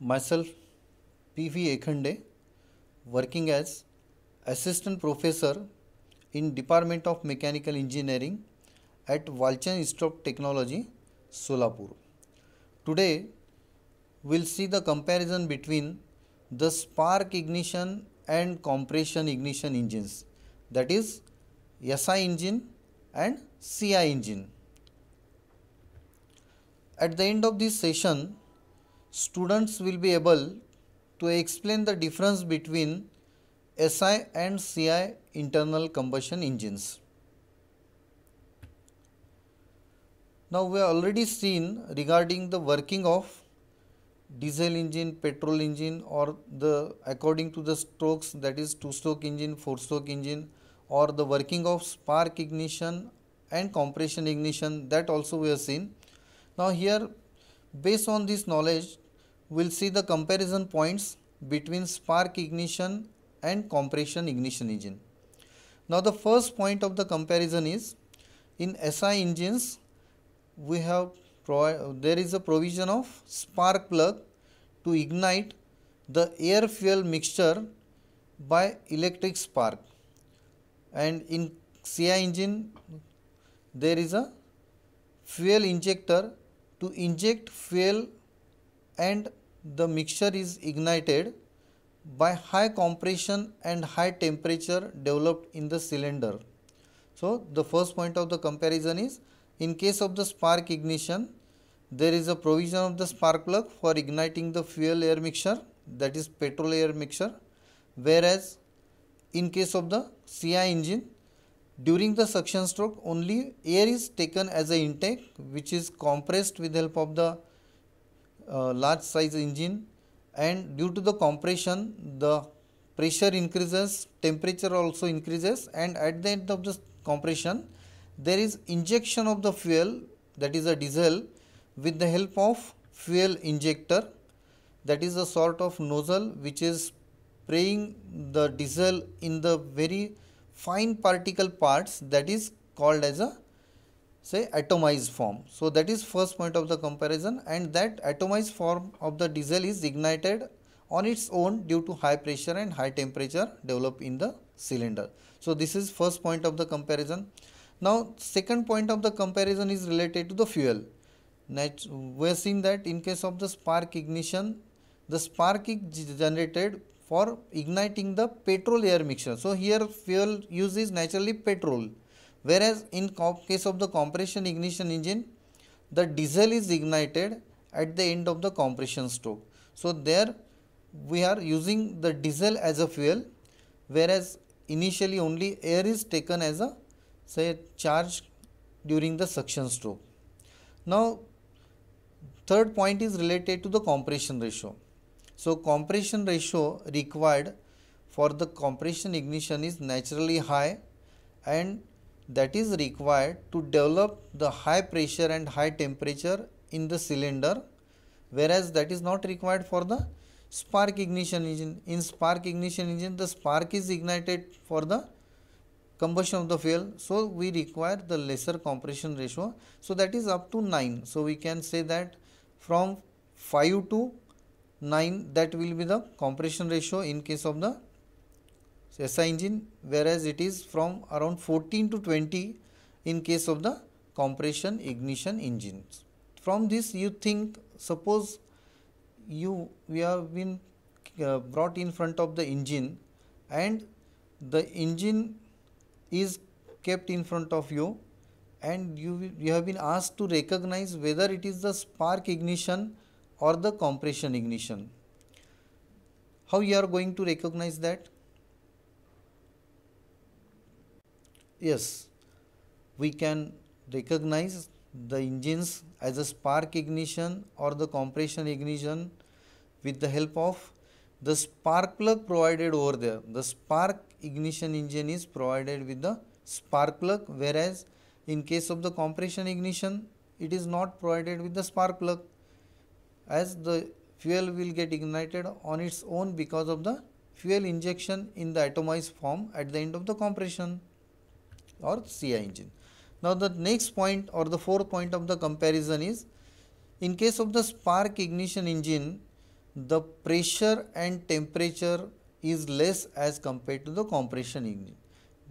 myself PV Ekhande working as assistant professor in Department of Mechanical Engineering at Walchan Institute of Technology Solapur. Today we'll see the comparison between the spark ignition and compression ignition engines that is SI engine and CI engine. At the end of this session students will be able to explain the difference between SI and CI internal combustion engines. Now, we have already seen regarding the working of diesel engine, petrol engine or the according to the strokes that is two stroke engine, four stroke engine or the working of spark ignition and compression ignition that also we have seen. Now, here Based on this knowledge, we'll see the comparison points between spark ignition and compression ignition engine. Now the first point of the comparison is in SI engines we have there is a provision of spark plug to ignite the air fuel mixture by electric spark and in CI engine there is a fuel injector to inject fuel and the mixture is ignited by high compression and high temperature developed in the cylinder. So, the first point of the comparison is in case of the spark ignition there is a provision of the spark plug for igniting the fuel air mixture that is petrol air mixture whereas in case of the CI engine during the suction stroke, only air is taken as an intake which is compressed with help of the uh, large size engine and due to the compression, the pressure increases, temperature also increases and at the end of the compression, there is injection of the fuel that is a diesel with the help of fuel injector that is a sort of nozzle which is spraying the diesel in the very fine particle parts that is called as a say atomized form. So that is first point of the comparison and that atomized form of the diesel is ignited on its own due to high pressure and high temperature developed in the cylinder. So this is first point of the comparison. Now second point of the comparison is related to the fuel. Now, we have seen that in case of the spark ignition, the spark is generated for igniting the petrol air mixture. So, here fuel uses naturally petrol whereas in case of the compression ignition engine the diesel is ignited at the end of the compression stroke. So, there we are using the diesel as a fuel whereas initially only air is taken as a say charge during the suction stroke. Now, third point is related to the compression ratio. So, compression ratio required for the compression ignition is naturally high and that is required to develop the high pressure and high temperature in the cylinder whereas that is not required for the spark ignition engine. In spark ignition engine the spark is ignited for the combustion of the fuel. So, we require the lesser compression ratio. So, that is up to 9. So, we can say that from 5 to 9 that will be the compression ratio in case of the SI engine whereas it is from around 14 to 20 in case of the compression ignition engines. From this you think suppose you we have been uh, brought in front of the engine and the engine is kept in front of you and you, you have been asked to recognize whether it is the spark ignition or the compression ignition. How you are going to recognize that? Yes, we can recognize the engines as a spark ignition or the compression ignition with the help of the spark plug provided over there. The spark ignition engine is provided with the spark plug whereas in case of the compression ignition it is not provided with the spark plug as the fuel will get ignited on its own because of the fuel injection in the atomized form at the end of the compression or CI engine. Now, the next point or the fourth point of the comparison is in case of the spark ignition engine, the pressure and temperature is less as compared to the compression engine.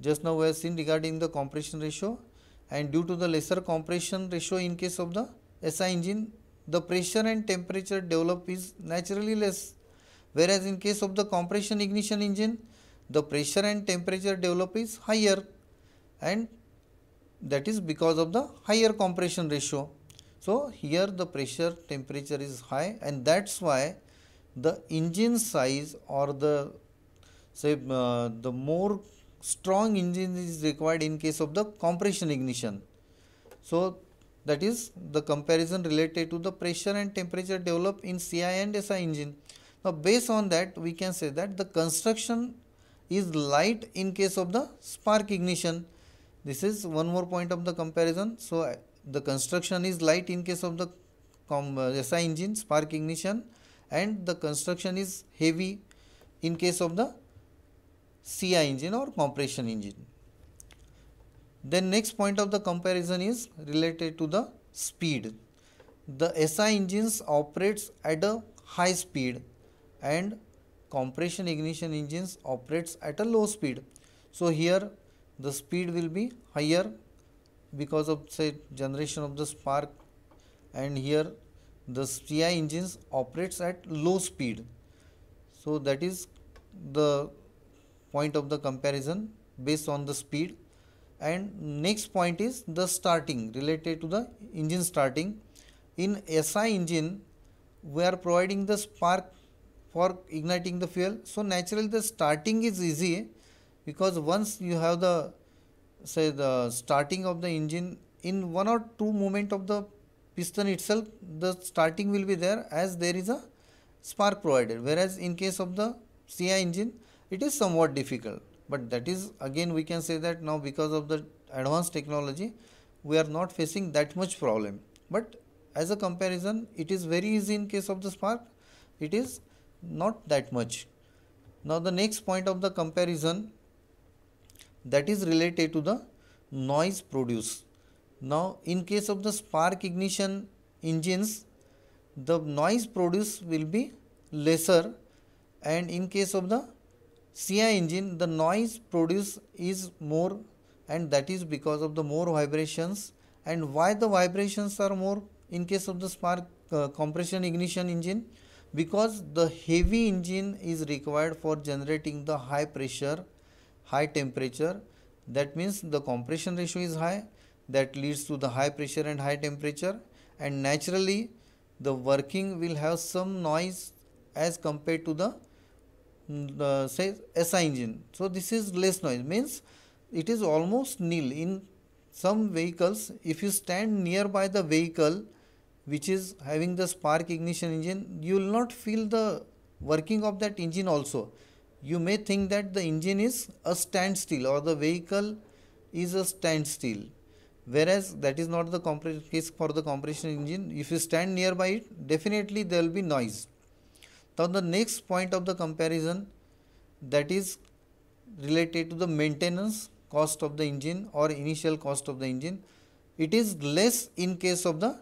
Just now we have seen regarding the compression ratio and due to the lesser compression ratio in case of the SI engine, the pressure and temperature develop is naturally less. Whereas in case of the compression ignition engine, the pressure and temperature develop is higher and that is because of the higher compression ratio. So, here the pressure temperature is high and that is why the engine size or the say uh, the more strong engine is required in case of the compression ignition. So, that is the comparison related to the pressure and temperature developed in CI and SI engine. Now based on that we can say that the construction is light in case of the spark ignition. This is one more point of the comparison. So the construction is light in case of the uh, SI engine spark ignition and the construction is heavy in case of the CI engine or compression engine. Then next point of the comparison is related to the speed. The SI engines operates at a high speed and compression ignition engines operates at a low speed. So here the speed will be higher because of say generation of the spark and here the CI engines operates at low speed. So that is the point of the comparison based on the speed and next point is the starting related to the engine starting. In SI engine, we are providing the spark for igniting the fuel. So, naturally the starting is easy because once you have the say the starting of the engine in one or two moment of the piston itself the starting will be there as there is a spark provided whereas in case of the CI engine it is somewhat difficult. But that is again we can say that now because of the advanced technology, we are not facing that much problem. But as a comparison, it is very easy in case of the spark. It is not that much. Now the next point of the comparison that is related to the noise produced. Now in case of the spark ignition engines, the noise produced will be lesser and in case of the CI engine the noise produced is more and that is because of the more vibrations and why the vibrations are more in case of the spark uh, compression ignition engine because the heavy engine is required for generating the high pressure high temperature that means the compression ratio is high that leads to the high pressure and high temperature and naturally the working will have some noise as compared to the uh, SI engine. So this is less noise means it is almost nil in some vehicles if you stand nearby the vehicle which is having the spark ignition engine you will not feel the working of that engine also you may think that the engine is a standstill or the vehicle is a standstill whereas that is not the case for the compression engine if you stand nearby it definitely there will be noise now, the next point of the comparison that is related to the maintenance cost of the engine or initial cost of the engine. It is less in case of the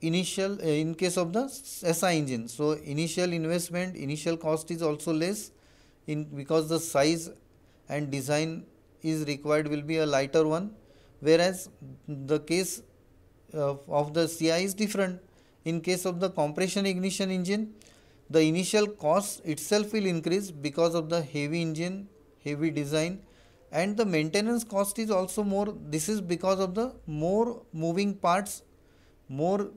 initial uh, in case of the SI engine. So, initial investment initial cost is also less in because the size and design is required will be a lighter one whereas the case uh, of the CI is different. In case of the compression ignition engine the initial cost itself will increase because of the heavy engine, heavy design and the maintenance cost is also more. This is because of the more moving parts, more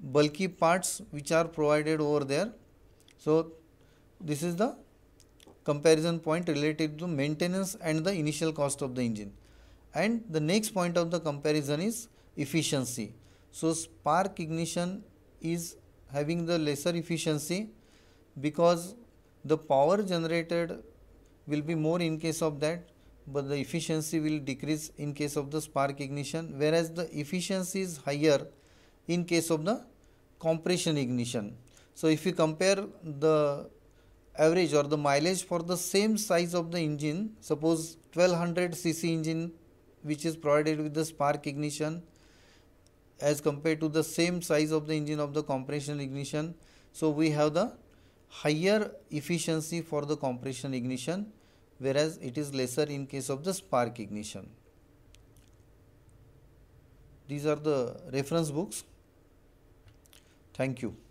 bulky parts which are provided over there. So, this is the comparison point related to maintenance and the initial cost of the engine. And the next point of the comparison is efficiency. So, spark ignition is having the lesser efficiency because the power generated will be more in case of that but the efficiency will decrease in case of the spark ignition whereas the efficiency is higher in case of the compression ignition. So, if you compare the average or the mileage for the same size of the engine suppose 1200 cc engine which is provided with the spark ignition as compared to the same size of the engine of the compression ignition. So, we have the higher efficiency for the compression ignition whereas it is lesser in case of the spark ignition. These are the reference books. Thank you.